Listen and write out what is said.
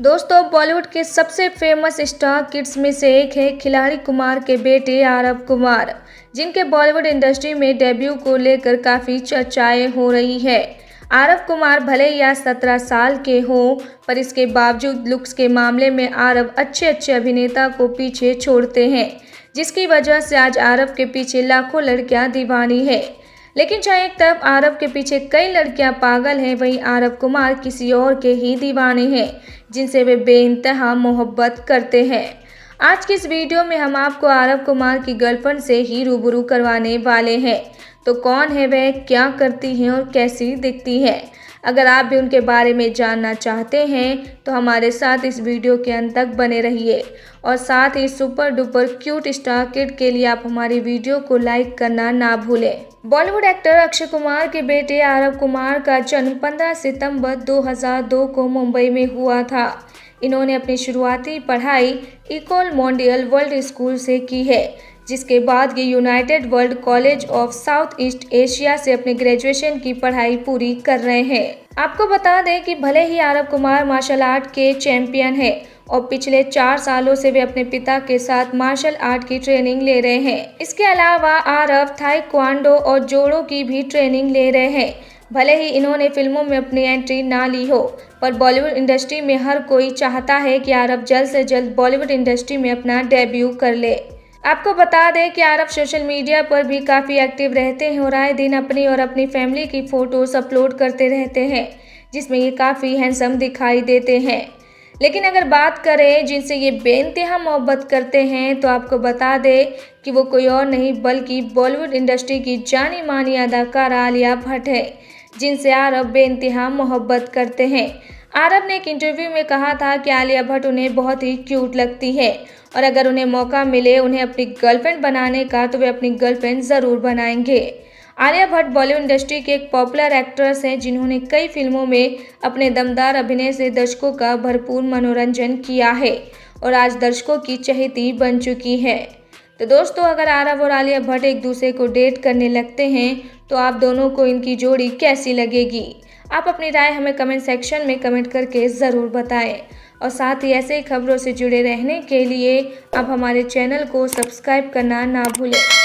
दोस्तों बॉलीवुड के सबसे फेमस स्टार किड्स में से एक है खिलाड़ी कुमार के बेटे आरव कुमार जिनके बॉलीवुड इंडस्ट्री में डेब्यू को लेकर काफ़ी चर्चाएं हो रही है आरव कुमार भले या सत्रह साल के हों पर इसके बावजूद लुक्स के मामले में आरव अच्छे अच्छे अभिनेता को पीछे छोड़ते हैं जिसकी वजह से आज आरव के पीछे लाखों लड़कियाँ दीवानी है लेकिन चाहे एक तरफ आरव के पीछे कई लड़कियां पागल हैं वहीं आरव कुमार किसी और के ही दीवाने हैं जिनसे वे बेानतहा मोहब्बत करते हैं आज की इस वीडियो में हम आपको आरव कुमार की गर्लफ्रेंड से ही रूबरू करवाने वाले हैं तो कौन है वह क्या करती हैं और कैसी दिखती है अगर आप भी उनके बारे में जानना चाहते हैं तो हमारे साथ इस वीडियो के अंत तक बने रहिए और साथ ही super duper cute star kid के लिए आप हमारी वीडियो को लाइक करना ना भूलें बॉलीवुड एक्टर अक्षय कुमार के बेटे आरव कुमार का जन्म 15 सितंबर 2002 को मुंबई में हुआ था इन्होंने अपनी शुरुआती पढ़ाई इकोल मॉन्डियल वर्ल्ड स्कूल से की है जिसके बाद ये United World College of South East Asia से अपने ग्रेजुएशन की पढ़ाई पूरी कर रहे हैं आपको बता दें कि भले ही आरब कुमार मार्शल आर्ट के चैंपियन हैं और पिछले चार सालों से वे अपने पिता के साथ मार्शल आर्ट की ट्रेनिंग ले रहे हैं इसके अलावा आरव क्वांडो और जोड़ो की भी ट्रेनिंग ले रहे हैं भले ही इन्होंने फिल्मों में अपनी एंट्री ना ली हो पर बॉलीवुड इंडस्ट्री में हर कोई चाहता है कि आरब जल्द से जल्द बॉलीवुड इंडस्ट्री में अपना डेब्यू कर ले आपको बता दें कि आरब सोशल मीडिया पर भी काफ़ी एक्टिव रहते हैं और आए दिन अपनी और अपनी फैमिली की फ़ोटोज़ अपलोड करते रहते हैं जिसमें ये काफ़ी हैंडसम दिखाई देते हैं लेकिन अगर बात करें जिनसे ये बेनतहा मोहब्बत करते हैं तो आपको बता दें कि वो कोई और नहीं बल्कि बॉलीवुड इंडस्ट्री की जानी मानी अदाकारा आलिया भट्ट है जिनसे आरब बेनतहा मोहब्बत करते हैं आरब ने एक इंटरव्यू में कहा था कि आलिया भट्ट उन्हें बहुत ही क्यूट लगती है और अगर उन्हें मौका मिले उन्हें अपनी गर्लफ्रेंड बनाने का तो वे अपनी गर्लफ्रेंड ज़रूर बनाएंगे आलिया भट्ट बॉलीवुड इंडस्ट्री के एक पॉपुलर एक्ट्रेस हैं जिन्होंने कई फिल्मों में अपने दमदार अभिनय से दर्शकों का भरपूर मनोरंजन किया है और आज दर्शकों की चहेती बन चुकी है तो दोस्तों अगर आरव और आलिया भट्ट एक दूसरे को डेट करने लगते हैं तो आप दोनों को इनकी जोड़ी कैसी लगेगी आप अपनी राय हमें कमेंट सेक्शन में कमेंट करके ज़रूर बताएं और साथ ही ऐसे ही खबरों से जुड़े रहने के लिए आप हमारे चैनल को सब्सक्राइब करना ना भूलें